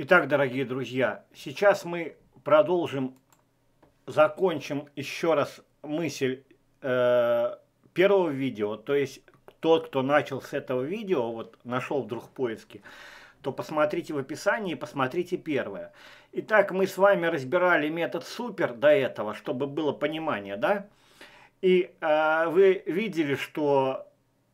Итак, дорогие друзья, сейчас мы продолжим, закончим еще раз мысль э, первого видео, то есть тот, кто начал с этого видео, вот нашел вдруг поиски, то посмотрите в описании и посмотрите первое. Итак, мы с вами разбирали метод супер до этого, чтобы было понимание, да? И э, вы видели, что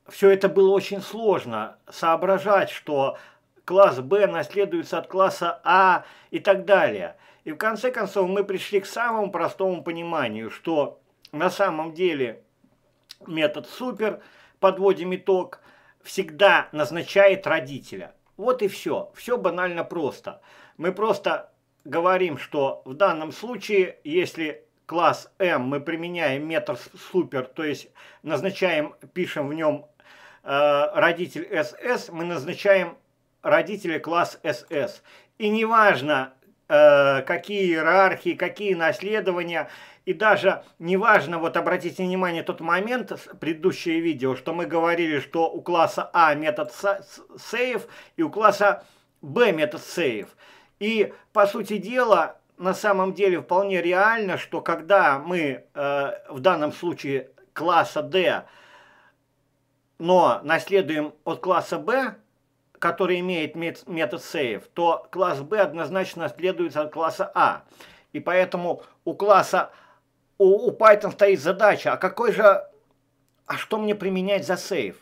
все это было очень сложно соображать, что класс Б наследуется от класса А и так далее. И в конце концов мы пришли к самому простому пониманию, что на самом деле метод супер, подводим итог, всегда назначает родителя. Вот и все. Все банально просто. Мы просто говорим, что в данном случае, если класс М мы применяем метр супер, то есть назначаем, пишем в нем э, родитель СС, мы назначаем родители класс СС. И неважно, э, какие иерархии, какие наследования, и даже неважно, вот обратите внимание тот момент, предыдущее видео, что мы говорили, что у класса А метод сейв и у класса Б метод сейв. И, по сути дела, на самом деле вполне реально, что когда мы э, в данном случае класса D, но наследуем от класса B, который имеет метод сейв, то класс B однозначно следует от класса А. И поэтому у класса, у, у Python стоит задача, а какой же, а что мне применять за сейв?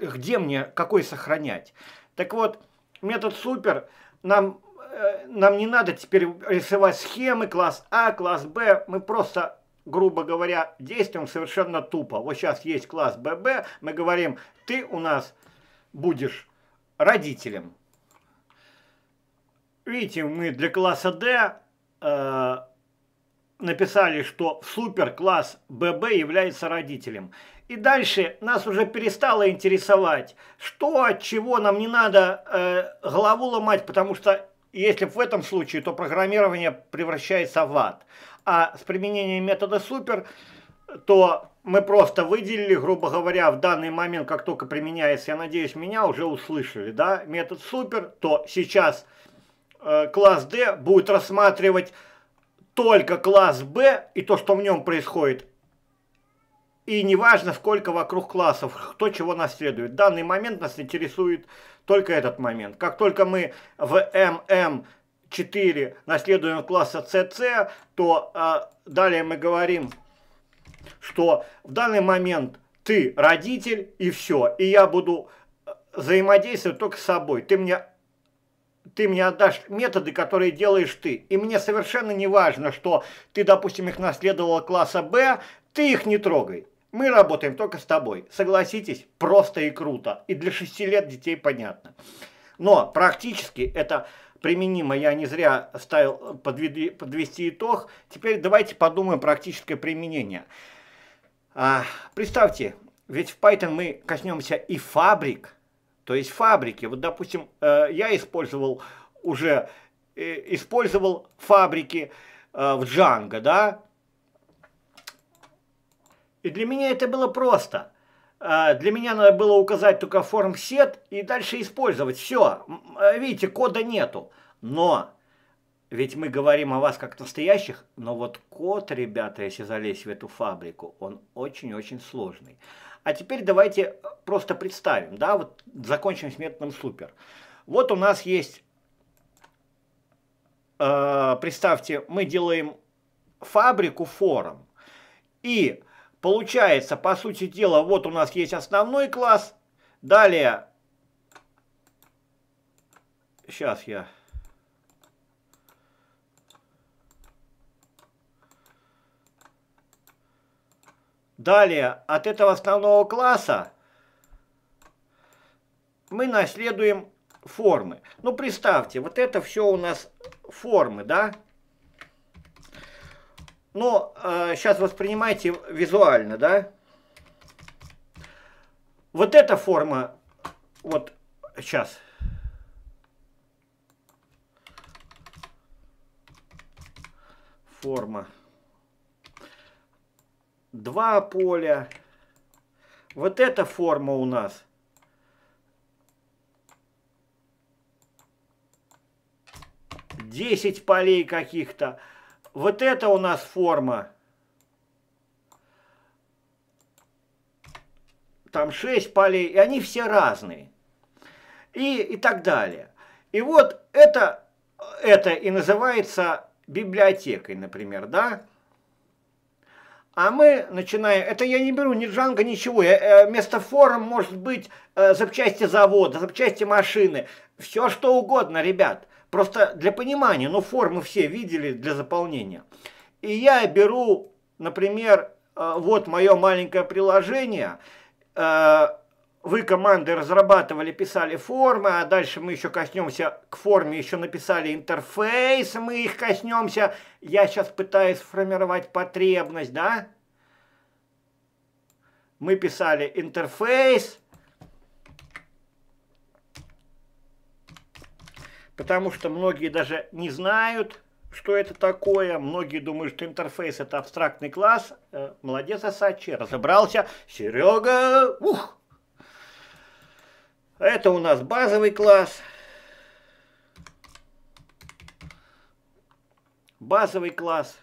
Где мне, какой сохранять? Так вот, метод супер нам, э, нам не надо теперь рисовать схемы класс А, класс Б, мы просто грубо говоря, действуем совершенно тупо. Вот сейчас есть класс ББ, мы говорим, ты у нас будешь родителям. Видите, мы для класса D э, написали, что суперкласс класс ББ является родителем. И дальше нас уже перестало интересовать, что от чего нам не надо э, голову ломать, потому что если в этом случае, то программирование превращается в ад. А с применением метода супер, то мы просто выделили, грубо говоря, в данный момент, как только применяется, я надеюсь, меня уже услышали, да, метод супер, то сейчас э, класс D будет рассматривать только класс B и то, что в нем происходит. И неважно, сколько вокруг классов, кто чего наследует. В данный момент нас интересует только этот момент. Как только мы в MM4 наследуем класса CC, то э, далее мы говорим что в данный момент ты родитель и все, и я буду э, взаимодействовать только с собой. Ты мне, ты мне отдашь методы, которые делаешь ты. И мне совершенно не важно, что ты, допустим, их наследовала класса Б, ты их не трогай. Мы работаем только с тобой. Согласитесь, просто и круто. И для 6 лет детей понятно. Но практически это применимо, я не зря ставил э, подвести итог. Теперь давайте подумаем практическое применение. А, представьте, ведь в Python мы коснемся и фабрик, то есть фабрики. Вот, допустим, э, я использовал уже, э, использовал фабрики э, в Django, да? И для меня это было просто. Для меня надо было указать только форм сет и дальше использовать. Все, видите, кода нету. Но ведь мы говорим о вас как настоящих, но вот код, ребята, если залезть в эту фабрику, он очень-очень сложный. А теперь давайте просто представим, да, вот закончим с методом супер. Вот у нас есть, э, представьте, мы делаем фабрику форум. И получается, по сути дела, вот у нас есть основной класс, далее, сейчас я Далее, от этого основного класса мы наследуем формы. Ну, представьте, вот это все у нас формы, да? Но ну, э, а, сейчас воспринимайте визуально, да? Вот эта форма, вот сейчас. Форма два поля. Вот эта форма у нас. Десять полей каких-то. Вот это у нас форма. Там шесть полей. И они все разные. И, и так далее. И вот это, это и называется библиотекой, например, да? А мы, начинаем. это я не беру ни джанга, ничего, я, э, вместо форум может быть э, запчасти завода, запчасти машины, все что угодно, ребят. Просто для понимания, ну формы все видели для заполнения. И я беру, например, э, вот мое маленькое приложение, вы команды разрабатывали, писали формы, а дальше мы еще коснемся, к форме еще написали интерфейс, мы их коснемся. Я сейчас пытаюсь сформировать потребность, да? Мы писали интерфейс, потому что многие даже не знают, что это такое. Многие думают, что интерфейс это абстрактный класс. Э, молодец, Асачи, разобрался. Серега, ух! Это у нас базовый класс. Базовый класс.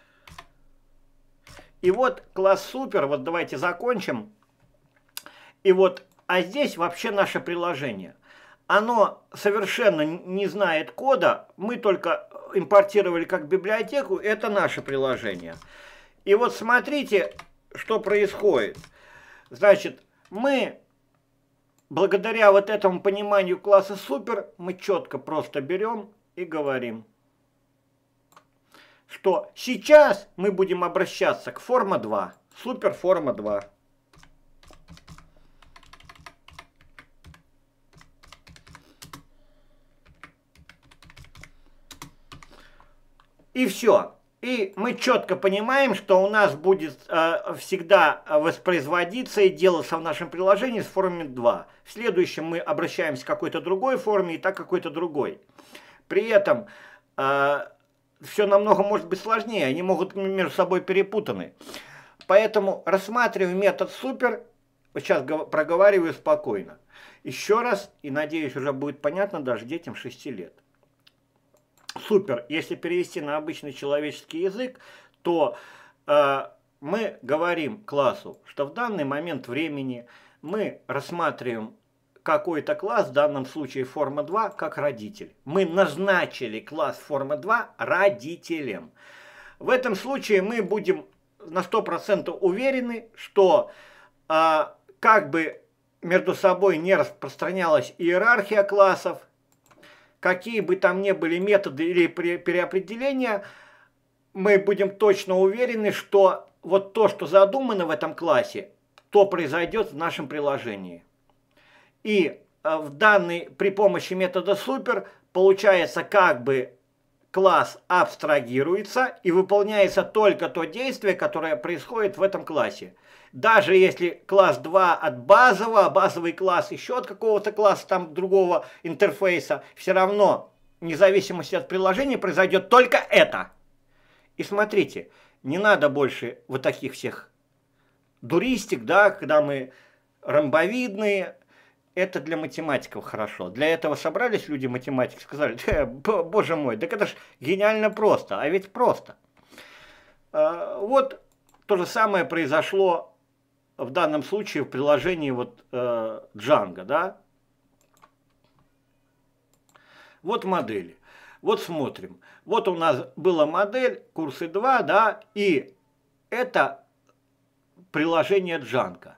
И вот класс супер, вот давайте закончим. И вот, а здесь вообще наше приложение. Оно совершенно не знает кода, мы только импортировали как библиотеку, это наше приложение. И вот смотрите, что происходит. Значит, мы благодаря вот этому пониманию класса супер мы четко просто берем и говорим, что сейчас мы будем обращаться к форма 2, супер форма 2. И все. И мы четко понимаем, что у нас будет э, всегда воспроизводиться и делаться в нашем приложении с формами 2. В следующем мы обращаемся к какой-то другой форме и так какой-то другой. При этом э, все намного может быть сложнее, они могут между собой перепутаны. Поэтому рассматриваем метод супер, сейчас проговариваю спокойно. Еще раз, и надеюсь уже будет понятно даже детям 6 лет супер. Если перевести на обычный человеческий язык, то э, мы говорим классу, что в данный момент времени мы рассматриваем какой-то класс, в данном случае форма 2, как родитель. Мы назначили класс форма 2 родителем. В этом случае мы будем на 100% уверены, что э, как бы между собой не распространялась иерархия классов, какие бы там ни были методы или переопределения, мы будем точно уверены, что вот то, что задумано в этом классе, то произойдет в нашем приложении. И э, в данный при помощи метода супер получается как бы класс абстрагируется и выполняется только то действие, которое происходит в этом классе даже если класс 2 от базового, а базовый класс еще от какого-то класса там другого интерфейса, все равно, вне зависимости от приложения, произойдет только это. И смотрите, не надо больше вот таких всех дуристик, да, когда мы ромбовидные, это для математиков хорошо. Для этого собрались люди математики, сказали, боже мой, так это ж гениально просто, а ведь просто. А, вот то же самое произошло в данном случае в приложении вот э, Django, да? Вот модели. Вот смотрим. Вот у нас была модель, курсы 2, да, и это приложение Django.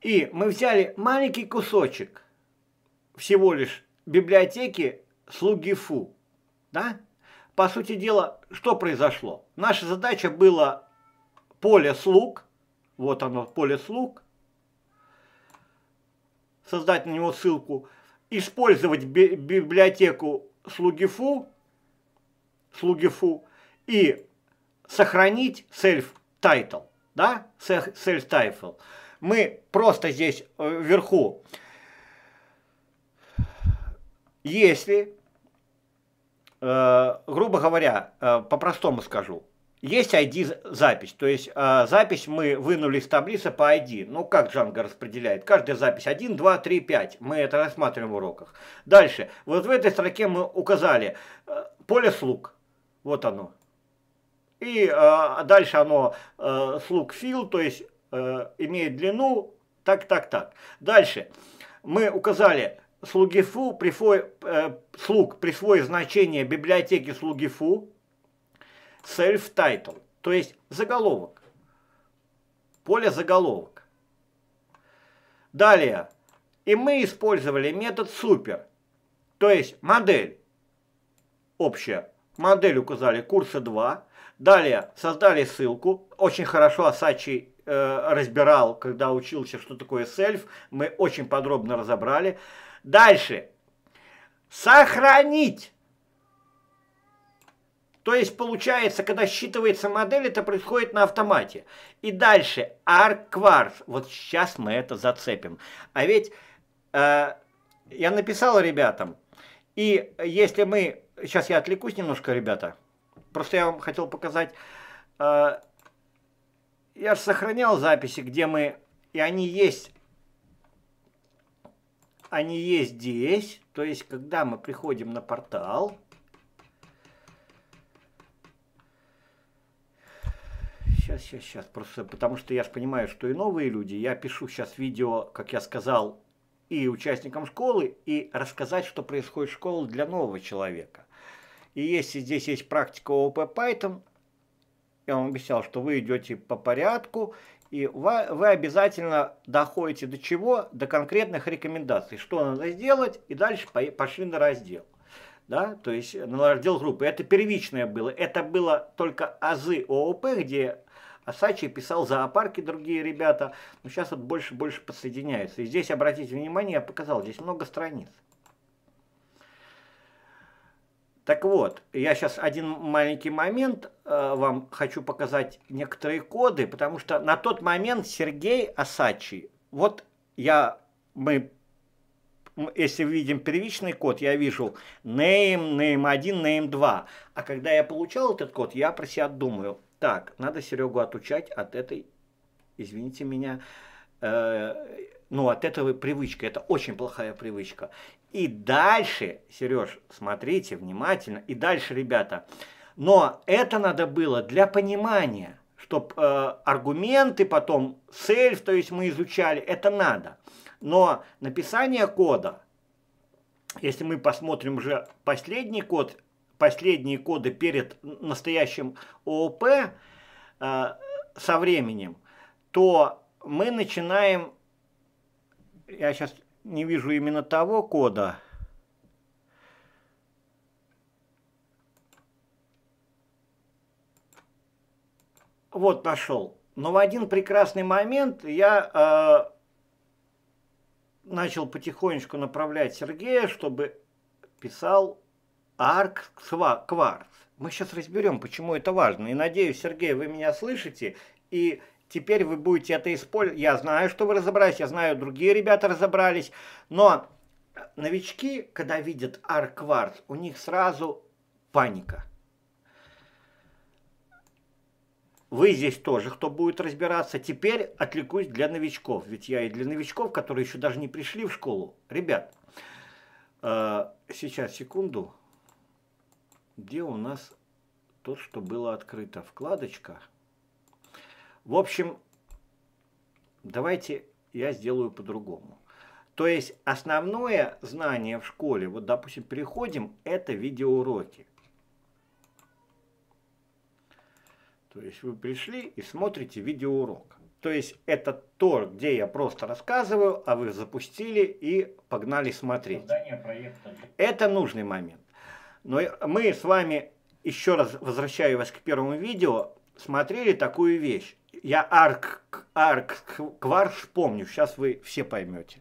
И мы взяли маленький кусочек всего лишь библиотеки слуги Фу, да? По сути дела, что произошло? Наша задача была поле слуг – вот оно, поле слуг. Создать на него ссылку. Использовать би библиотеку слугифу. Слугифу. И сохранить self title. Да? Self title. Мы просто здесь э, вверху. Если, э, грубо говоря, э, по-простому скажу, есть ID-запись, то есть э, запись мы вынули из таблицы по ID. Ну, как Django распределяет? Каждая запись 1, 2, 3, 5. Мы это рассматриваем в уроках. Дальше. Вот в этой строке мы указали э, поле слуг. Вот оно. И э, дальше оно э, слуг fill, то есть э, имеет длину так, так, так. Дальше. Мы указали слуги фу, прифой, э, слуг, присвоив значение библиотеки слуги фу, self-title, то есть заголовок, поле заголовок. Далее, и мы использовали метод super, то есть модель, общая, модель указали курсы 2, далее создали ссылку, очень хорошо Асачи э, разбирал, когда учился, что такое self, мы очень подробно разобрали. Дальше, сохранить то есть получается, когда считывается модель, это происходит на автомате. И дальше аркварс. Вот сейчас мы это зацепим. А ведь э, я написал ребятам, и если мы... Сейчас я отвлекусь немножко, ребята. Просто я вам хотел показать... Э, я же сохранял записи, где мы... И они есть... Они есть здесь. То есть, когда мы приходим на портал... сейчас, сейчас, сейчас. Просто потому что я же понимаю, что и новые люди. Я пишу сейчас видео, как я сказал, и участникам школы, и рассказать, что происходит в школе для нового человека. И если здесь есть практика ОП Python, я вам обещал, что вы идете по порядку, и вы, вы обязательно доходите до чего? До конкретных рекомендаций, что надо сделать, и дальше пошли на раздел. Да, то есть на раздел группы. Это первичное было. Это было только азы ООП, где Асачи писал «Зоопарки» другие ребята. Но сейчас вот больше-больше подсоединяются. И здесь, обратите внимание, я показал, здесь много страниц. Так вот, я сейчас один маленький момент э, вам хочу показать некоторые коды, потому что на тот момент Сергей Асачи, вот я, мы, если видим первичный код, я вижу name, name1, name2, а когда я получал этот код, я про себя думаю, так, надо Серегу отучать от этой, извините меня, э, ну, от этого привычка. Это очень плохая привычка. И дальше, Сереж, смотрите внимательно. И дальше, ребята. Но это надо было для понимания, чтобы э, аргументы потом, self, то есть мы изучали, это надо. Но написание кода, если мы посмотрим уже последний код последние коды перед настоящим ООП э, со временем, то мы начинаем, я сейчас не вижу именно того кода, вот нашел. Но в один прекрасный момент я э, начал потихонечку направлять Сергея, чтобы писал арк-кварц. Мы сейчас разберем, почему это важно. И надеюсь, Сергей, вы меня слышите, и теперь вы будете это использовать. Я знаю, что вы разобрались, я знаю, другие ребята разобрались, но новички, когда видят Кварц, у них сразу паника. Вы здесь тоже, кто будет разбираться. Теперь отвлекусь для новичков, ведь я и для новичков, которые еще даже не пришли в школу. Ребят, э, сейчас, секунду где у нас то, что было открыто. Вкладочка. В общем, давайте я сделаю по-другому. То есть основное знание в школе, вот допустим, переходим, это видеоуроки. То есть вы пришли и смотрите видеоурок. То есть это то, где я просто рассказываю, а вы запустили и погнали смотреть. Это нужный момент. Но мы с вами, еще раз возвращаясь к первому видео, смотрели такую вещь. Я арк, арк, кварш помню, сейчас вы все поймете.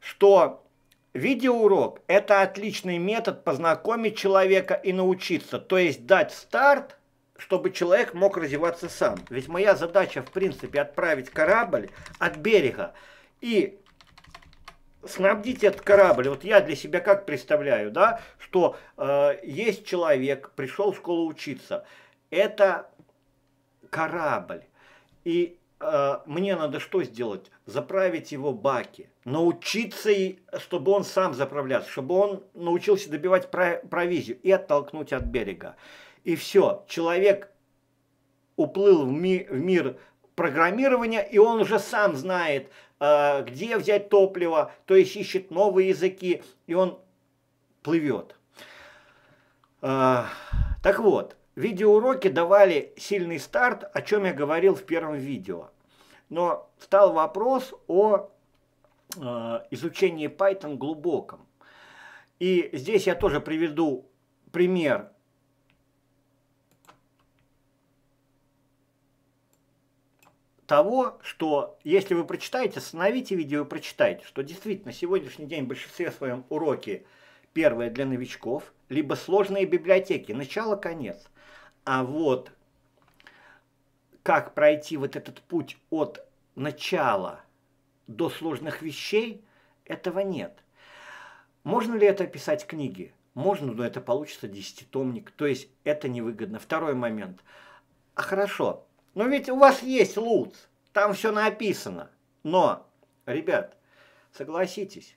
Что видеоурок – это отличный метод познакомить человека и научиться. То есть дать старт, чтобы человек мог развиваться сам. Ведь моя задача, в принципе, отправить корабль от берега и снабдить этот корабль, вот я для себя как представляю, да, что э, есть человек, пришел в школу учиться, это корабль, и э, мне надо что сделать? Заправить его баки, научиться, и, чтобы он сам заправлялся, чтобы он научился добивать про провизию и оттолкнуть от берега. И все, человек уплыл в, ми в мир программирования, и он уже сам знает, Э, где взять топливо, то есть ищет новые языки, и он плывет. Э, так вот, видеоуроки давали сильный старт, о чем я говорил в первом видео. Но встал вопрос о э, изучении Python глубоком. И здесь я тоже приведу пример того, что если вы прочитаете, остановите видео и прочитайте, что действительно сегодняшний день в большинстве своем уроки первое для новичков, либо сложные библиотеки, начало-конец. А вот как пройти вот этот путь от начала до сложных вещей, этого нет. Можно ли это описать в книге? Можно, но это получится десятитомник, то есть это невыгодно. Второй момент. А хорошо, но ведь у вас есть лут, там все написано. Но, ребят, согласитесь,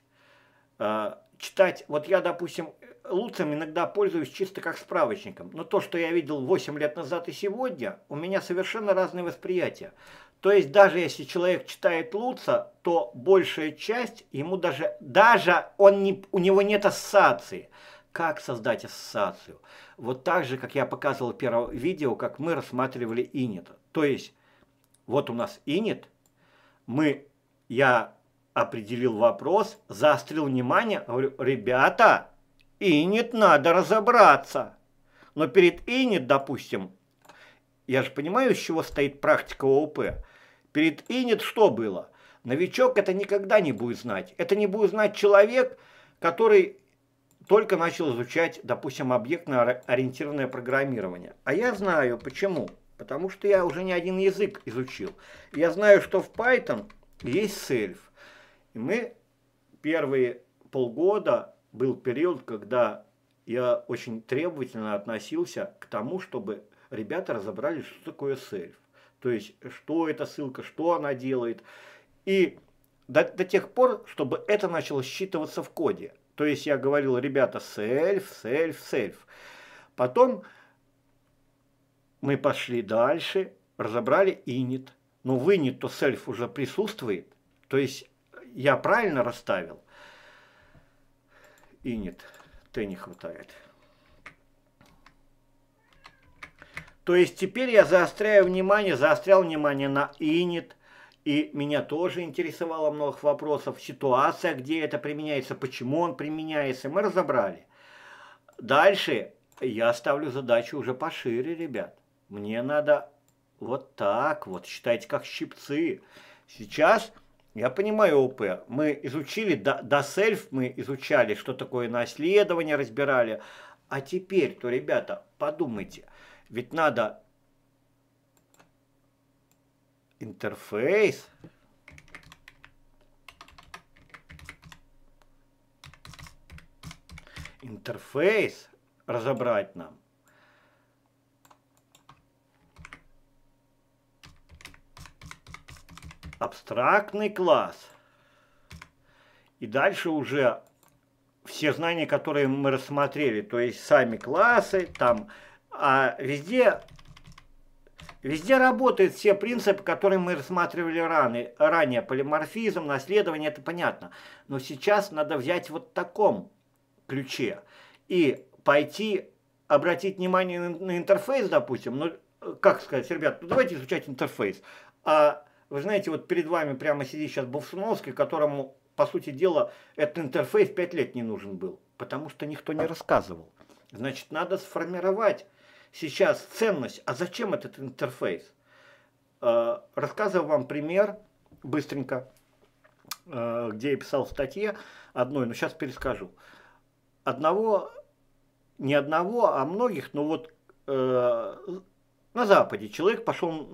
э, читать, вот я, допустим, луцем иногда пользуюсь чисто как справочником, но то, что я видел 8 лет назад и сегодня, у меня совершенно разные восприятия. То есть даже если человек читает луца, то большая часть ему даже, даже он не, у него нет ассоциации. Как создать ассоциацию? Вот так же, как я показывал в первом видео, как мы рассматривали Инита. То есть, вот у нас инит, мы, я определил вопрос, заострил внимание, говорю, ребята, инит надо разобраться. Но перед инит, допустим, я же понимаю, с чего стоит практика ООП. Перед инит что было? Новичок это никогда не будет знать. Это не будет знать человек, который только начал изучать, допустим, объектно-ориентированное программирование. А я знаю, почему. Почему? потому что я уже не один язык изучил. Я знаю, что в Python есть self. И мы первые полгода был период, когда я очень требовательно относился к тому, чтобы ребята разобрались, что такое self. То есть, что эта ссылка, что она делает. И до, до тех пор, чтобы это начало считываться в коде. То есть я говорил, ребята, self, self, self. Потом мы пошли дальше, разобрали инит, Но в init то сельф уже присутствует. То есть я правильно расставил? инит, Т не хватает. То есть теперь я заостряю внимание, заострял внимание на инит, И меня тоже интересовало много вопросов. Ситуация, где это применяется, почему он применяется, мы разобрали. Дальше я ставлю задачу уже пошире, ребят. Мне надо вот так вот, считайте, как щипцы. Сейчас я понимаю ОП. Мы изучили, до, до сельф мы изучали, что такое наследование, разбирали. А теперь, то, ребята, подумайте. Ведь надо интерфейс. Интерфейс разобрать нам. абстрактный класс. И дальше уже все знания, которые мы рассмотрели, то есть сами классы, там, а везде, везде работают все принципы, которые мы рассматривали ранее, ранее. Полиморфизм, наследование, это понятно. Но сейчас надо взять вот в таком ключе и пойти обратить внимание на интерфейс, допустим, ну, как сказать, ребят, ну давайте изучать интерфейс. А вы знаете, вот перед вами прямо сидит сейчас Болсуновский, которому, по сути дела, этот интерфейс 5 лет не нужен был, потому что никто не рассказывал. Значит, надо сформировать сейчас ценность. А зачем этот интерфейс? Э, рассказываю вам пример быстренько, э, где я писал в статье одной, но сейчас перескажу. Одного, не одного, а многих, но вот э, на Западе человек пошел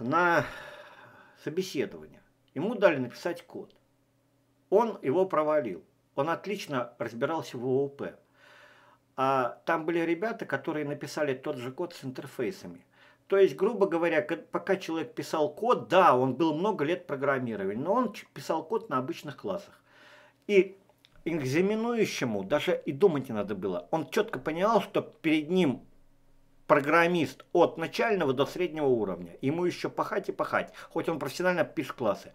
на собеседование. Ему дали написать код. Он его провалил. Он отлично разбирался в ООП. А там были ребята, которые написали тот же код с интерфейсами. То есть, грубо говоря, пока человек писал код, да, он был много лет программирования, но он писал код на обычных классах. И экзаменующему даже и думать не надо было. Он четко понимал, что перед ним программист от начального до среднего уровня. Ему еще пахать и пахать, хоть он профессионально пишет классы.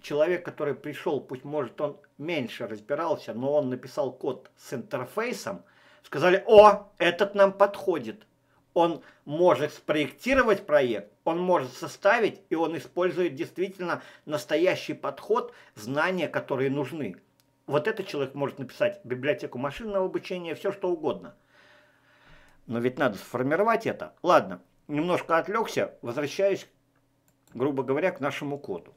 Человек, который пришел, пусть может он меньше разбирался, но он написал код с интерфейсом, сказали, о, этот нам подходит. Он может спроектировать проект, он может составить, и он использует действительно настоящий подход, знания, которые нужны. Вот этот человек может написать библиотеку машинного обучения, все что угодно – но ведь надо сформировать это. Ладно, немножко отвлекся, возвращаюсь, грубо говоря, к нашему коду.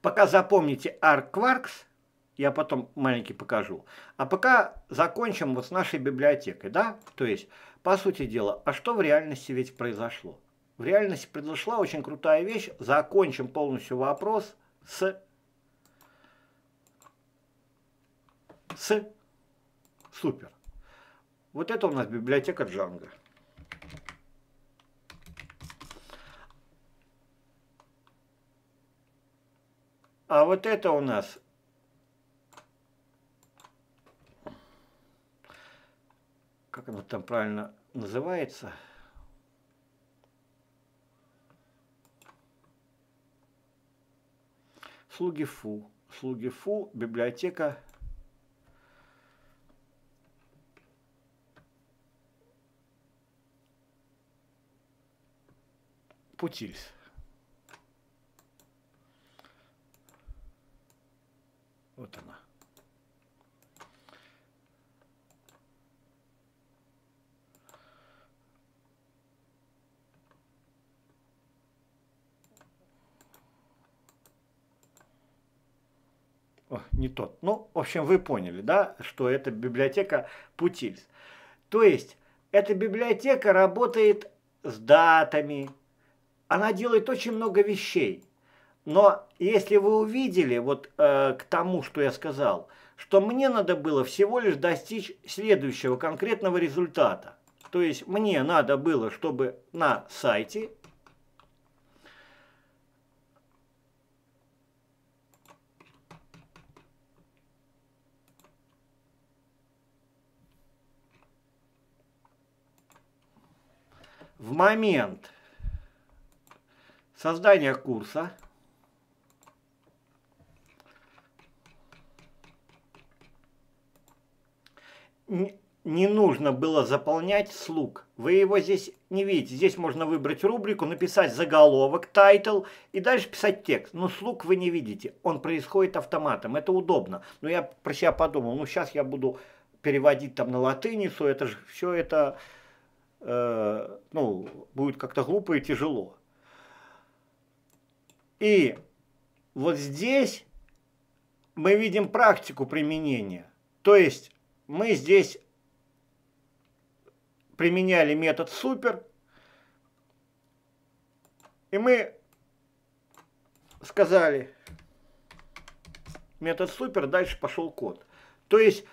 Пока запомните argquarks, я потом маленький покажу. А пока закончим вот с нашей библиотекой, да? То есть, по сути дела, а что в реальности ведь произошло? В реальности произошла очень крутая вещь. Закончим полностью вопрос с... С... Супер. Вот это у нас библиотека Django. А вот это у нас как она там правильно называется? Слуги Фу. Слуги Фу, библиотека Путильс. Вот она. О, не тот. Ну, в общем, вы поняли, да, что это библиотека Путильс. То есть, эта библиотека работает с датами, она делает очень много вещей. Но если вы увидели вот э, к тому, что я сказал, что мне надо было всего лишь достичь следующего конкретного результата. То есть мне надо было, чтобы на сайте в момент – создание курса, не нужно было заполнять слуг. Вы его здесь не видите. Здесь можно выбрать рубрику, написать заголовок, тайтл и дальше писать текст. Но слуг вы не видите. Он происходит автоматом. Это удобно. Но я про себя подумал, ну сейчас я буду переводить там на латыницу. Это же все это, э, ну, будет как-то глупо и тяжело. И вот здесь мы видим практику применения. То есть мы здесь применяли метод супер, и мы сказали метод супер, дальше пошел код. То есть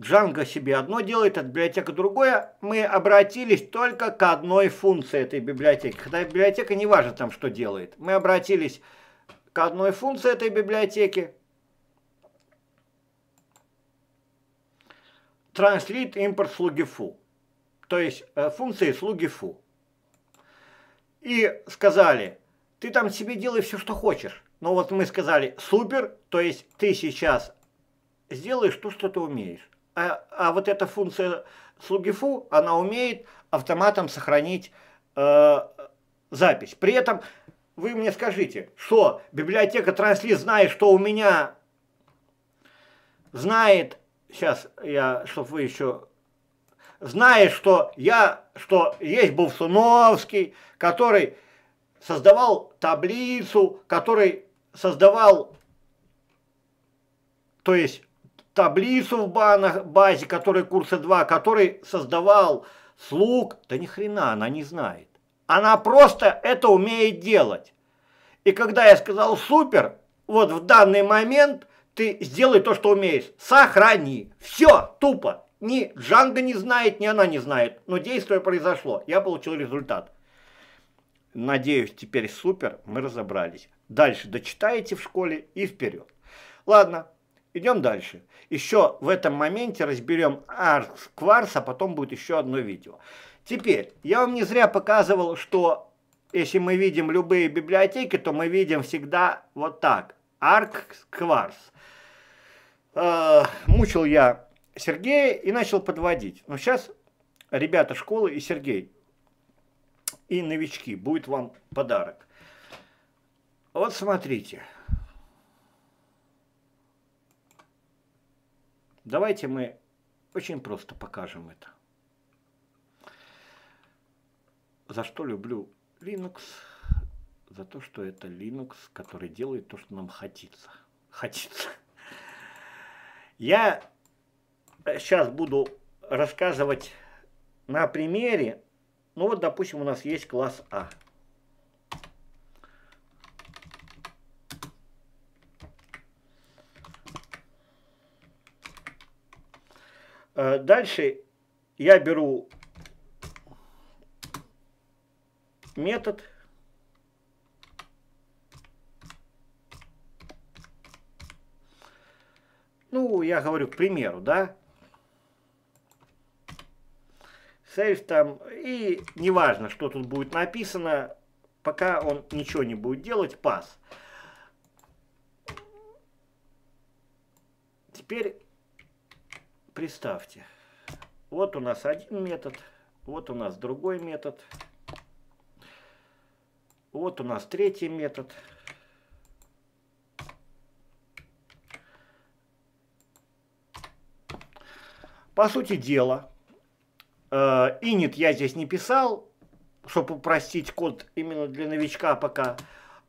Джанго себе одно делает, а библиотека другое. Мы обратились только к одной функции этой библиотеки. Хотя библиотека не важно там, что делает. Мы обратились к одной функции этой библиотеки. Translate import слуги фу. То есть э, функции слуги фу. И сказали, ты там себе делай все, что хочешь. Но ну вот мы сказали супер, то есть ты сейчас сделаешь то, что ты умеешь а, а вот эта функция слугифу, она умеет автоматом сохранить э, запись. При этом вы мне скажите, что библиотека транслист знает, что у меня знает, сейчас я, чтобы вы еще, знает, что я, что есть Бовсуновский, который создавал таблицу, который создавал, то есть таблицу в банах, базе, который курса 2, который создавал слуг, да ни хрена она не знает. Она просто это умеет делать. И когда я сказал супер, вот в данный момент ты сделай то, что умеешь. Сохрани. Все, тупо. Ни Джанга не знает, ни она не знает. Но действие произошло. Я получил результат. Надеюсь, теперь супер, мы разобрались. Дальше дочитаете в школе и вперед. Ладно, Идем дальше. Еще в этом моменте разберем арт-кварц, а потом будет еще одно видео. Теперь, я вам не зря показывал, что если мы видим любые библиотеки, то мы видим всегда вот так. Арк-кварц. Э, мучил я Сергея и начал подводить. Но сейчас ребята школы и Сергей, и новички, будет вам подарок. Вот смотрите. Смотрите. Давайте мы очень просто покажем это. За что люблю Linux? За то, что это Linux, который делает то, что нам хотится. Хочется. Я сейчас буду рассказывать на примере. Ну вот, допустим, у нас есть класс А. Э, дальше я беру метод Ну, я говорю, к примеру, да? Сейф там, и неважно, что тут будет написано, пока он ничего не будет делать, пас. Теперь представьте, вот у нас один метод, вот у нас другой метод, вот у нас третий метод. По сути дела, init э, я здесь не писал, чтобы упростить код именно для новичка пока.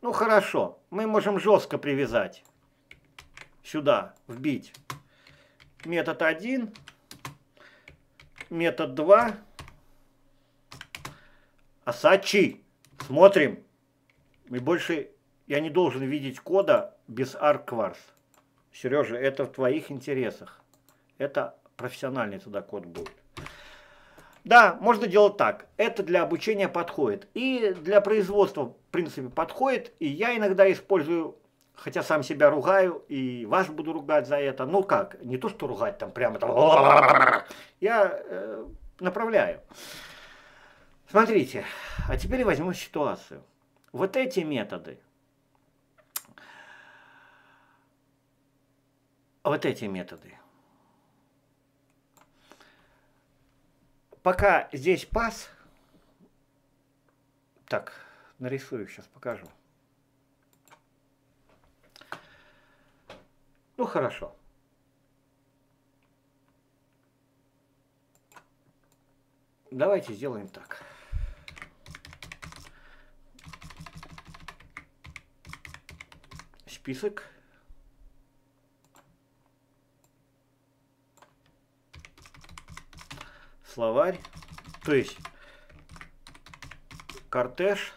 Ну хорошо, мы можем жестко привязать сюда, вбить метод 1, метод 2, Асачи. Смотрим. И больше я не должен видеть кода без аркварс. Сережа, это в твоих интересах. Это профессиональный туда код будет. Да, можно делать так. Это для обучения подходит. И для производства, в принципе, подходит. И я иногда использую хотя сам себя ругаю и вас буду ругать за это. Ну как, не то что ругать там прямо там, я э, направляю. Смотрите, а теперь возьму ситуацию. Вот эти методы, вот эти методы. Пока здесь пас, так, нарисую сейчас, покажу. Ну хорошо. Давайте сделаем так. Список. Словарь. То есть кортеж.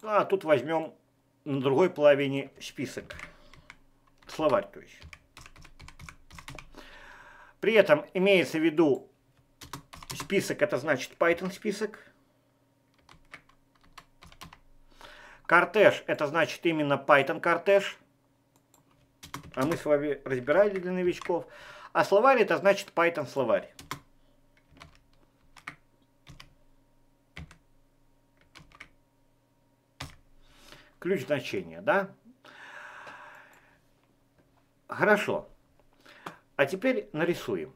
А тут возьмем на другой половине список. Словарь, то есть. При этом имеется в виду список, это значит Python список. Кортеж, это значит именно Python кортеж. А мы с вами разбирали для новичков. А словарь, это значит Python словарь. ключ значения, да? Хорошо. А теперь нарисуем.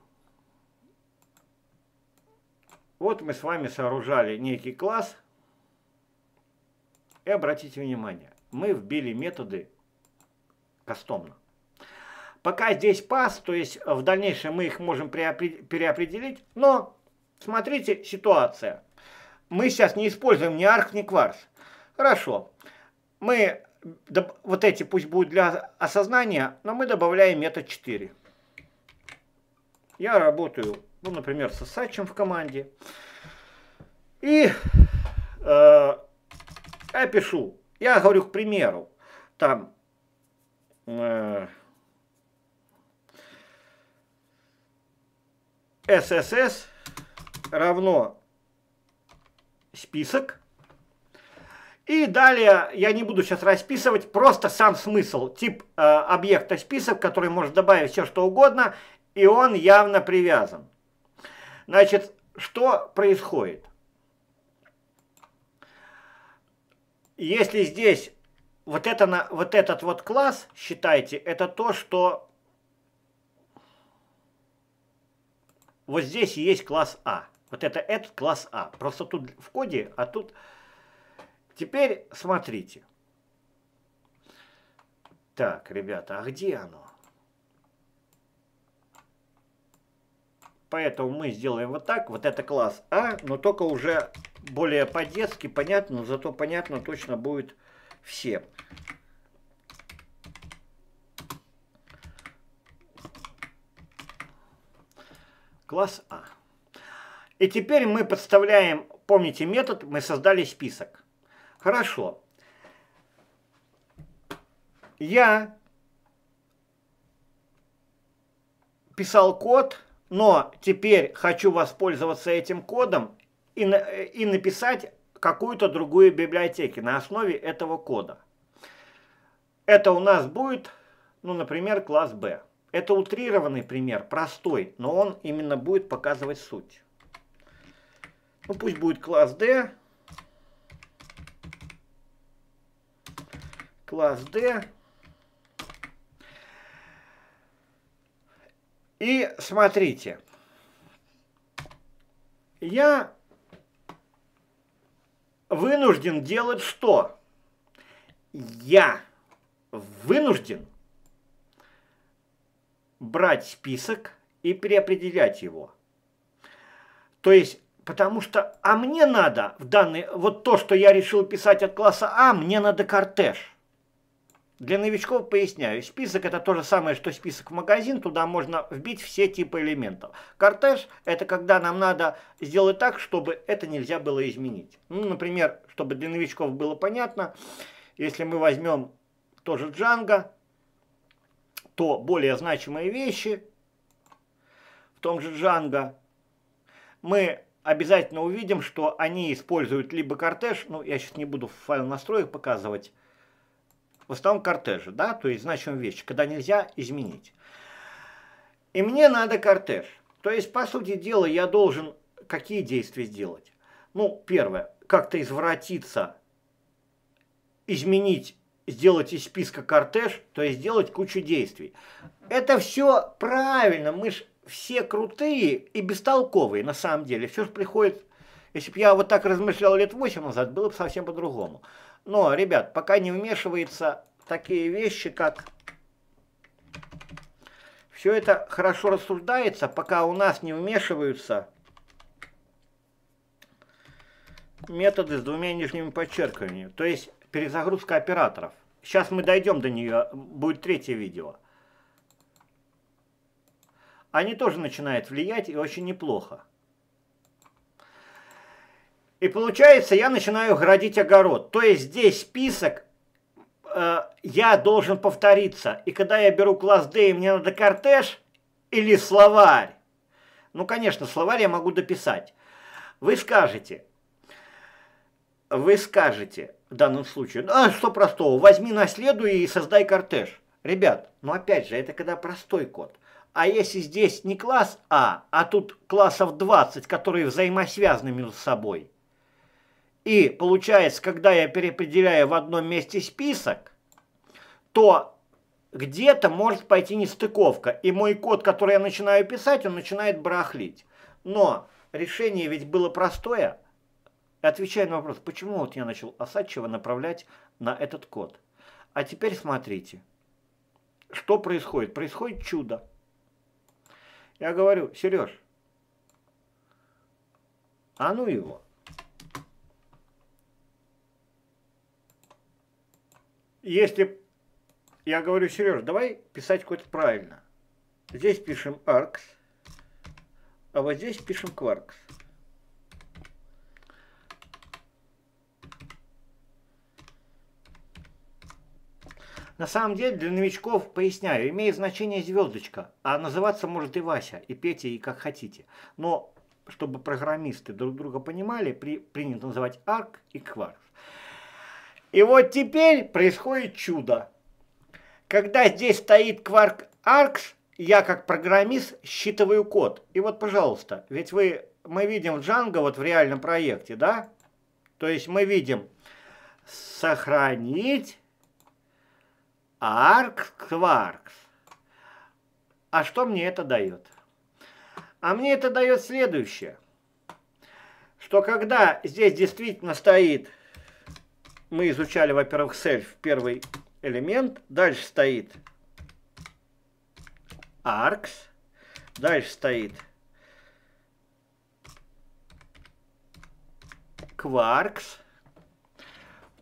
Вот мы с вами сооружали некий класс. И обратите внимание, мы вбили методы кастомно. Пока здесь пас, то есть в дальнейшем мы их можем переопределить, но смотрите ситуация. Мы сейчас не используем ни арх, ни кварц. Хорошо. Хорошо мы, вот эти пусть будут для осознания, но мы добавляем метод 4. Я работаю, ну, например, со Сачем в команде. И э, я пишу, я говорю, к примеру, там... Э, SSS равно список и далее, я не буду сейчас расписывать, просто сам смысл, тип э, объекта список, который может добавить все что угодно, и он явно привязан. Значит, что происходит? Если здесь вот, это, вот этот вот класс, считайте, это то, что вот здесь есть класс А. Вот это этот класс А. Просто тут в коде, а тут Теперь смотрите. Так, ребята, а где оно? Поэтому мы сделаем вот так. Вот это класс А, но только уже более по-детски, понятно, но зато понятно точно будет все Класс А. И теперь мы подставляем, помните метод, мы создали список. Хорошо. Я писал код, но теперь хочу воспользоваться этим кодом и, и написать какую-то другую библиотеку на основе этого кода. Это у нас будет, ну, например, класс B. Это утрированный пример, простой, но он именно будет показывать суть. Ну, пусть будет класс D, класс D. И смотрите, я вынужден делать что? Я вынужден брать список и переопределять его. То есть, потому что, а мне надо в данный, вот то, что я решил писать от класса А, мне надо кортеж. Для новичков поясняю, список это то же самое, что список в магазин, туда можно вбить все типы элементов. Кортеж это когда нам надо сделать так, чтобы это нельзя было изменить. Ну, например, чтобы для новичков было понятно, если мы возьмем тоже Django, то более значимые вещи в том же Django мы обязательно увидим, что они используют либо кортеж, ну я сейчас не буду файл настроек показывать, в основном кортежи, да, то есть значимые вещи, когда нельзя изменить. И мне надо кортеж. То есть, по сути дела, я должен какие действия сделать? Ну, первое, как-то извратиться, изменить, сделать из списка кортеж, то есть сделать кучу действий. Это все правильно, мы же все крутые и бестолковые на самом деле. Все же приходит, если бы я вот так размышлял лет 8 назад, было бы совсем по-другому. Но, ребят, пока не вмешиваются такие вещи, как... Все это хорошо рассуждается, пока у нас не вмешиваются методы с двумя нижними подчеркиваниями. То есть перезагрузка операторов. Сейчас мы дойдем до нее, будет третье видео. Они тоже начинают влиять и очень неплохо. И получается, я начинаю градить огород. То есть здесь список, э, я должен повториться. И когда я беру класс D, и мне надо кортеж или словарь. Ну, конечно, словарь я могу дописать. Вы скажете, вы скажете в данном случае, а что простого, возьми наследуй и создай кортеж. Ребят, ну опять же, это когда простой код. А если здесь не класс А, а тут классов 20, которые взаимосвязаны между собой, и получается, когда я переопределяю в одном месте список, то где-то может пойти нестыковка. И мой код, который я начинаю писать, он начинает брахлить. Но решение ведь было простое. Отвечая на вопрос, почему вот я начал Осадчего направлять на этот код. А теперь смотрите, что происходит. Происходит чудо. Я говорю, Сереж, а ну его. если я говорю, Сереж, давай писать хоть правильно. Здесь пишем аркс, а вот здесь пишем кваркс. На самом деле, для новичков, поясняю, имеет значение звездочка, а называться может и Вася, и Петя, и как хотите. Но, чтобы программисты друг друга понимали, при, принято называть арк и кварк. И вот теперь происходит чудо. Когда здесь стоит Quark Arcs, я как программист считываю код. И вот, пожалуйста, ведь вы, мы видим Django вот в реальном проекте, да? То есть мы видим сохранить Аркс Кваркс. А что мне это дает? А мне это дает следующее, что когда здесь действительно стоит мы изучали, во-первых, self, первый элемент. Дальше стоит arcs. Дальше стоит quarks.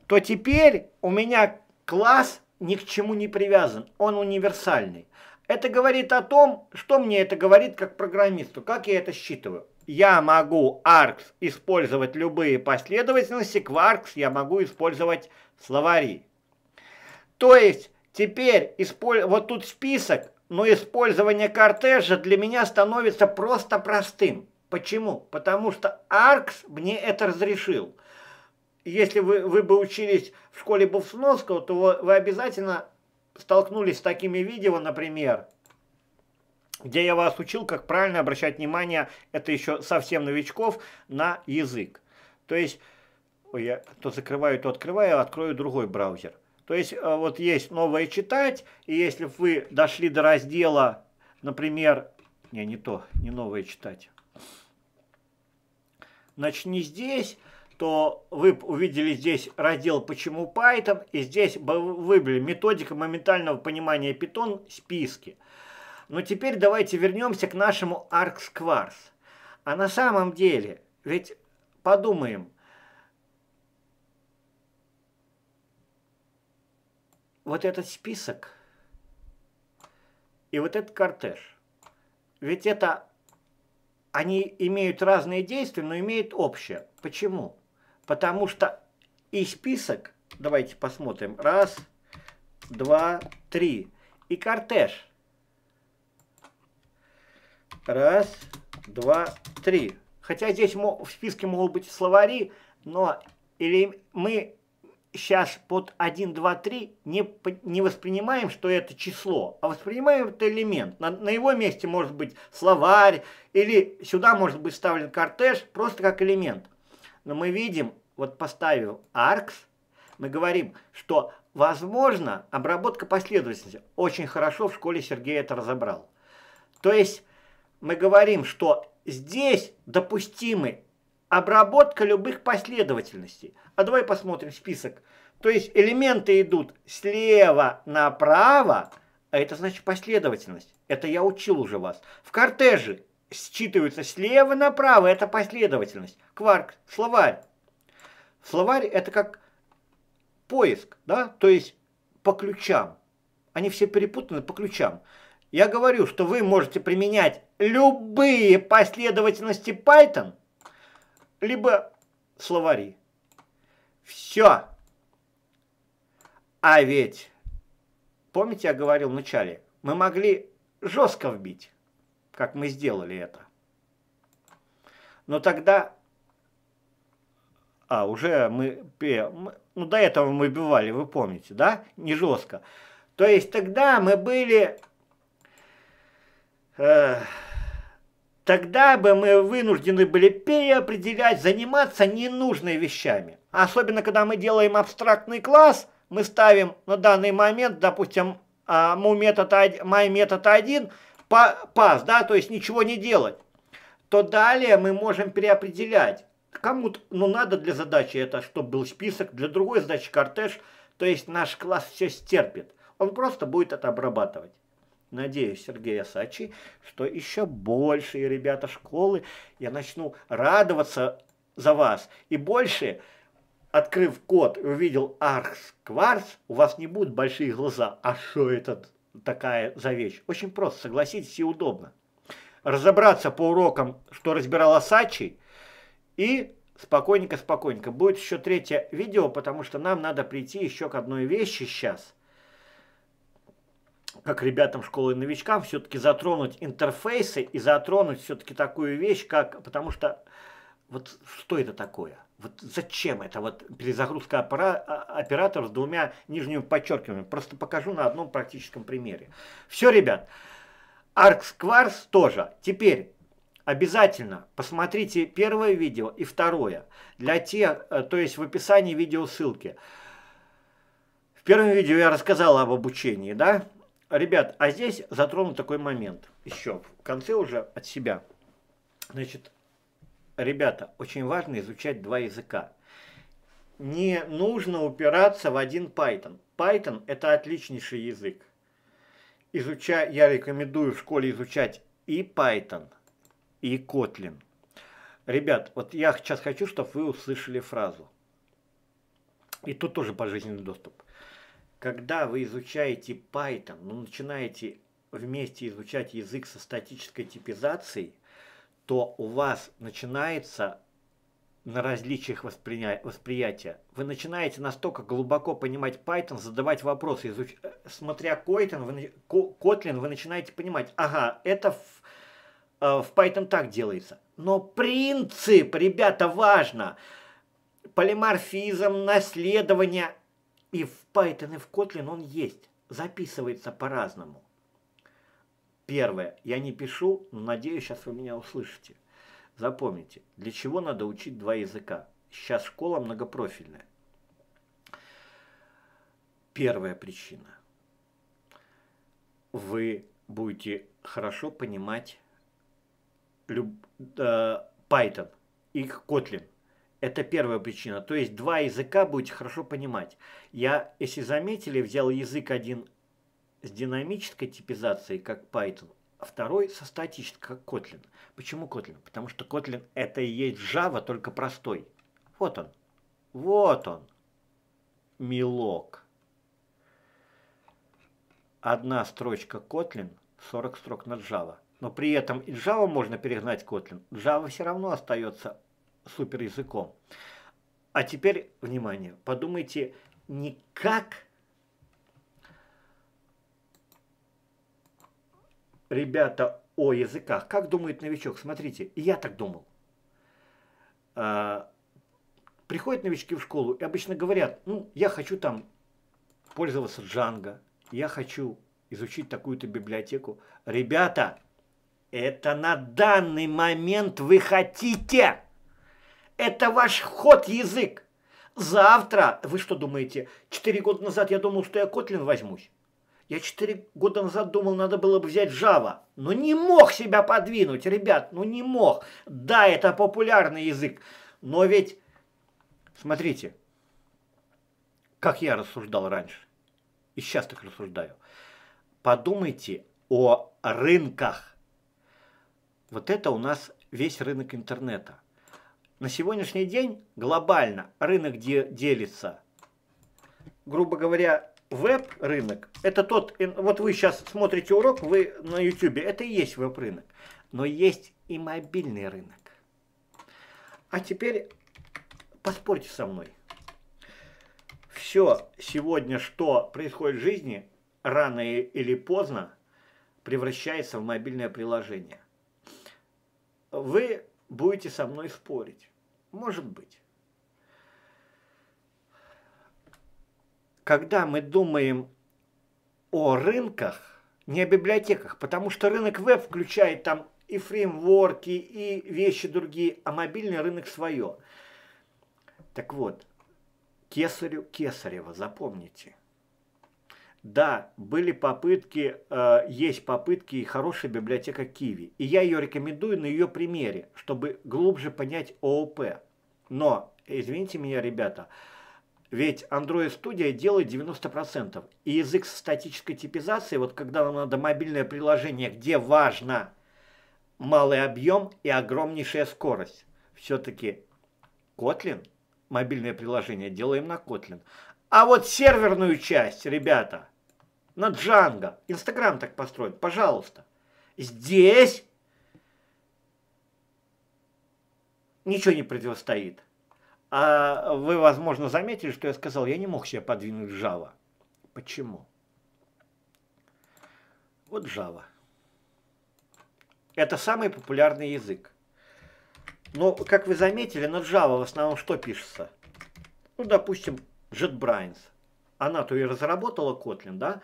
То теперь у меня класс ни к чему не привязан. Он универсальный. Это говорит о том, что мне это говорит как программисту, как я это считываю я могу args использовать любые последовательности, quarks я могу использовать словари. То есть теперь исполь... вот тут список, но использование кортежа для меня становится просто простым. Почему? Потому что аркс мне это разрешил. Если вы, вы бы учились в школе Буфсновского, то вы, вы обязательно столкнулись с такими видео, например, где я вас учил, как правильно обращать внимание, это еще совсем новичков, на язык. То есть, ой, я то закрываю, то открываю, а открою другой браузер. То есть, э, вот есть новое читать, и если вы дошли до раздела, например, не, не то, не новое читать, начни здесь, то вы увидели здесь раздел «Почему Python», и здесь вы выбрали методика моментального понимания Python, списки. Но теперь давайте вернемся к нашему аркскварс. А на самом деле, ведь подумаем, вот этот список и вот этот кортеж, ведь это они имеют разные действия, но имеют общее. Почему? Потому что и список, давайте посмотрим, раз, два, три, и кортеж – Раз, два, три. Хотя здесь в списке могут быть словари, но или мы сейчас под 1, 2, 3 не, не воспринимаем, что это число, а воспринимаем это элемент. На, на его месте может быть словарь, или сюда может быть вставлен кортеж, просто как элемент. Но мы видим, вот поставил аркс, мы говорим, что возможно обработка последовательности. Очень хорошо в школе Сергей это разобрал. То есть мы говорим, что здесь допустимы обработка любых последовательностей. А давай посмотрим список. То есть элементы идут слева направо, а это значит последовательность. Это я учил уже вас. В кортеже считываются слева направо, это последовательность. Кварк, словарь. Словарь это как поиск, да, то есть по ключам. Они все перепутаны по ключам. Я говорю, что вы можете применять любые последовательности Python, либо словари. Все. А ведь, помните, я говорил вначале, мы могли жестко вбить, как мы сделали это. Но тогда, а уже мы, ну до этого мы бивали, вы помните, да, не жестко. То есть тогда мы были... Э, Тогда бы мы вынуждены были переопределять, заниматься ненужными вещами. Особенно, когда мы делаем абстрактный класс, мы ставим на данный момент, допустим, а, мой метод, мой метод 1, пас, да, то есть ничего не делать, то далее мы можем переопределять. Кому-то, ну, надо для задачи это, чтобы был список, для другой задачи кортеж, то есть наш класс все стерпит. Он просто будет это обрабатывать надеюсь, Сергей Асачи, что еще большие ребята школы, я начну радоваться за вас. И больше, открыв код и увидел Аркс Кварц, у вас не будут большие глаза. А что это такая за вещь? Очень просто, согласитесь, и удобно. Разобраться по урокам, что разбирал Асачи, и спокойненько-спокойненько. Будет еще третье видео, потому что нам надо прийти еще к одной вещи сейчас – как ребятам школы новичкам, все-таки затронуть интерфейсы и затронуть все-таки такую вещь, как, потому что вот что это такое? Вот зачем это? Вот перезагрузка опера оператора с двумя нижними подчеркиваниями. Просто покажу на одном практическом примере. Все, ребят. ArcSquares тоже. Теперь обязательно посмотрите первое видео и второе. Для тех, э, то есть в описании видео ссылки. В первом видео я рассказал об обучении, да? Ребят, а здесь затронут такой момент еще, в конце уже от себя. Значит, ребята, очень важно изучать два языка. Не нужно упираться в один Python. Python – это отличнейший язык. Изуча, я рекомендую в школе изучать и Python, и Kotlin. Ребят, вот я сейчас хочу, чтобы вы услышали фразу. И тут тоже пожизненный доступ. Когда вы изучаете Python, но ну, начинаете вместе изучать язык со статической типизацией, то у вас начинается на различиях восприня... восприятия. Вы начинаете настолько глубоко понимать Python, задавать вопросы, изуч... Э, смотря Котлин, вы... Kotlin, вы начинаете понимать, ага, это в... Э, в Python так делается. Но принцип, ребята, важно. Полиморфизм, наследование, и в Python, и в Kotlin он есть. Записывается по-разному. Первое. Я не пишу, но надеюсь, сейчас вы меня услышите. Запомните, для чего надо учить два языка? Сейчас школа многопрофильная. Первая причина. Вы будете хорошо понимать люб, э, Python и Kotlin. Это первая причина. То есть два языка будете хорошо понимать. Я, если заметили, взял язык один с динамической типизацией, как Python, а второй со статической, как Kotlin. Почему Kotlin? Потому что Kotlin это и есть Java, только простой. Вот он. Вот он. Милок. Одна строчка Kotlin, 40 строк на Java. Но при этом и Java можно перегнать Kotlin. Java все равно остается супер языком. А теперь, внимание, подумайте не как ребята о языках, как думает новичок. Смотрите, и я так думал. А, приходят новички в школу и обычно говорят, ну, я хочу там пользоваться Джанго, я хочу изучить такую-то библиотеку. Ребята, это на данный момент вы хотите. Это ваш ход язык. Завтра, вы что думаете, четыре года назад я думал, что я Котлин возьмусь? Я четыре года назад думал, надо было бы взять Java, но ну, не мог себя подвинуть, ребят, ну не мог. Да, это популярный язык, но ведь, смотрите, как я рассуждал раньше, и сейчас так рассуждаю. Подумайте о рынках. Вот это у нас весь рынок интернета. На сегодняшний день глобально рынок де делится. Грубо говоря, веб-рынок, это тот, вот вы сейчас смотрите урок, вы на YouTube, это и есть веб-рынок. Но есть и мобильный рынок. А теперь поспорьте со мной. Все сегодня, что происходит в жизни, рано или поздно превращается в мобильное приложение. Вы будете со мной спорить. Может быть. Когда мы думаем о рынках, не о библиотеках, потому что рынок веб включает там и фреймворки, и вещи другие, а мобильный рынок свое. Так вот, кесарю кесарева, запомните. Да, были попытки, э, есть попытки и хорошая библиотека Киви. И я ее рекомендую на ее примере, чтобы глубже понять ООП. Но, извините меня, ребята, ведь Android Studio делает 90%. И язык статической типизации, вот когда нам надо мобильное приложение, где важно малый объем и огромнейшая скорость, все-таки Kotlin, мобильное приложение делаем на Kotlin. А вот серверную часть, ребята, на Django. Инстаграм так построен, пожалуйста. Здесь ничего не противостоит. А вы, возможно, заметили, что я сказал, я не мог себе подвинуть Java. Почему? Вот Java. Это самый популярный язык. Но, как вы заметили, на Java в основном что пишется? Ну, допустим, JetBrains. Она-то и разработала Kotlin, да?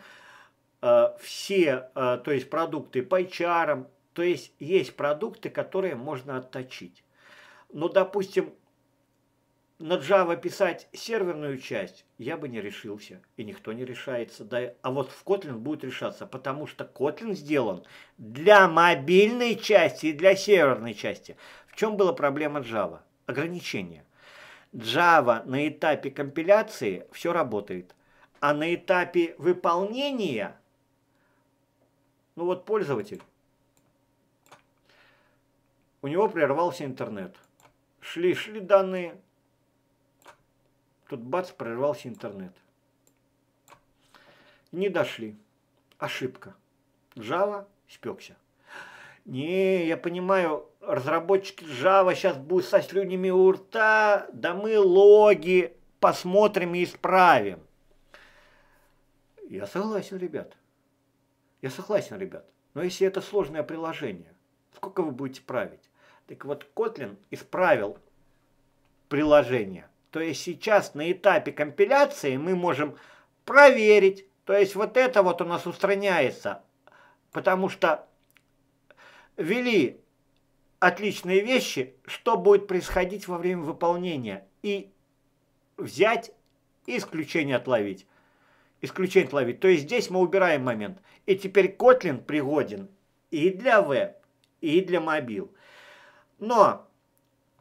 Э, все, э, то есть продукты по HR, то есть есть продукты, которые можно отточить. Но, допустим, на Java писать серверную часть я бы не решился, и никто не решается. Да, а вот в Kotlin будет решаться, потому что Kotlin сделан для мобильной части и для серверной части. В чем была проблема Java? Ограничение. Java на этапе компиляции все работает, а на этапе выполнения – ну вот пользователь, у него прервался интернет. Шли-шли данные, тут бац, прервался интернет. Не дошли. Ошибка. Java спекся. Не, я понимаю, разработчики Java сейчас будут со слюнями у рта, да мы логи посмотрим и исправим. Я согласен, ребят. Я согласен, ребят, но если это сложное приложение, сколько вы будете править? Так вот, Kotlin исправил приложение. То есть сейчас на этапе компиляции мы можем проверить, то есть вот это вот у нас устраняется, потому что ввели отличные вещи, что будет происходить во время выполнения, и взять и исключение отловить исключение ловить. То есть здесь мы убираем момент. И теперь Kotlin пригоден и для веб, и для мобил. Но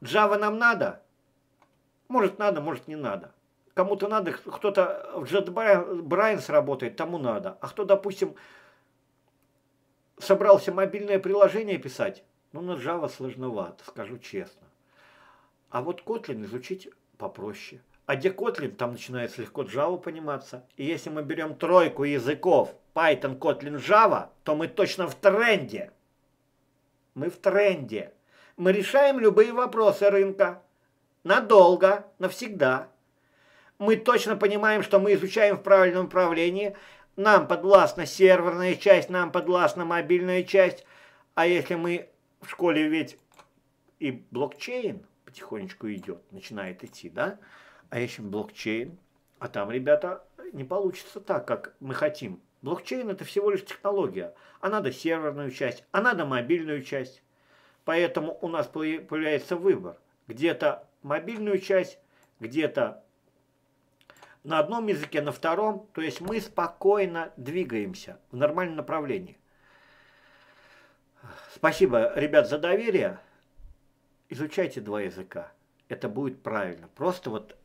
Java нам надо? Может надо, может не надо. Кому-то надо, кто-то в JetBrains работает, тому надо. А кто, допустим, собрался мобильное приложение писать, ну на Java сложновато, скажу честно. А вот Kotlin изучить попроще – а где Kotlin, там начинается легко Java пониматься. И если мы берем тройку языков Python, Kotlin, Java, то мы точно в тренде. Мы в тренде. Мы решаем любые вопросы рынка. Надолго, навсегда. Мы точно понимаем, что мы изучаем в правильном направлении. Нам подвластна серверная часть, нам подвластна мобильная часть. А если мы в школе ведь и блокчейн потихонечку идет, начинает идти, да? а ищем блокчейн, а там, ребята, не получится так, как мы хотим. Блокчейн – это всего лишь технология, а надо серверную часть, а надо мобильную часть. Поэтому у нас появляется выбор. Где-то мобильную часть, где-то на одном языке, на втором. То есть мы спокойно двигаемся в нормальном направлении. Спасибо, ребят, за доверие. Изучайте два языка. Это будет правильно. Просто вот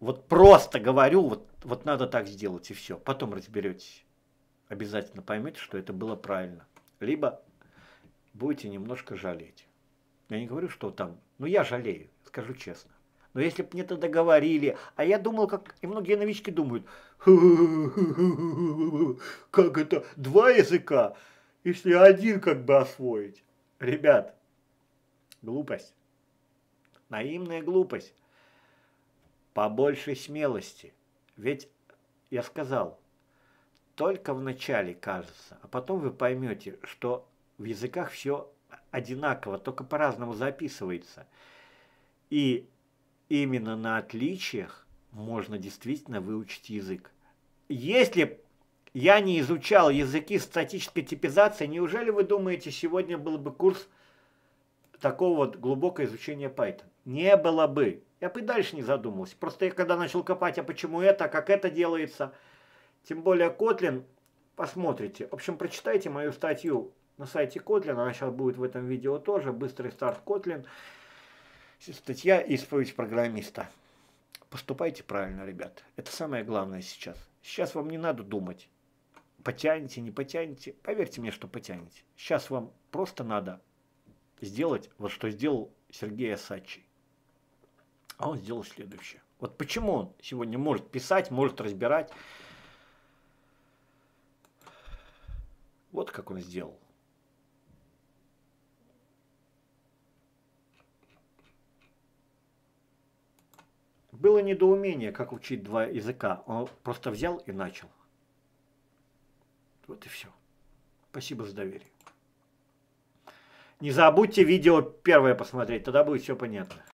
вот просто говорю, вот, вот надо так сделать и все. Потом разберетесь. Обязательно поймете, что это было правильно. Либо будете немножко жалеть. Я не говорю, что там, ну я жалею, скажу честно. Но если бы мне это договорили, а я думал, как и многие новички думают, как это, два языка, если один как бы освоить. Ребят, глупость, наивная глупость побольше смелости. Ведь я сказал, только в начале кажется, а потом вы поймете, что в языках все одинаково, только по-разному записывается. И именно на отличиях можно действительно выучить язык. Если я не изучал языки статической типизации, неужели вы думаете, сегодня был бы курс такого вот глубокого изучения Python? Не было бы. Я бы и дальше не задумывался. Просто я когда начал копать, а почему это, как это делается. Тем более Котлин, посмотрите. В общем, прочитайте мою статью на сайте Котлин. Она сейчас будет в этом видео тоже. Быстрый старт Котлин. Статья «Исповедь программиста». Поступайте правильно, ребят. Это самое главное сейчас. Сейчас вам не надо думать, потянете, не потянете. Поверьте мне, что потянете. Сейчас вам просто надо сделать вот что сделал Сергей Асачий а он сделал следующее. Вот почему он сегодня может писать, может разбирать. Вот как он сделал. Было недоумение, как учить два языка. Он просто взял и начал. Вот и все. Спасибо за доверие. Не забудьте видео первое посмотреть, тогда будет все понятно.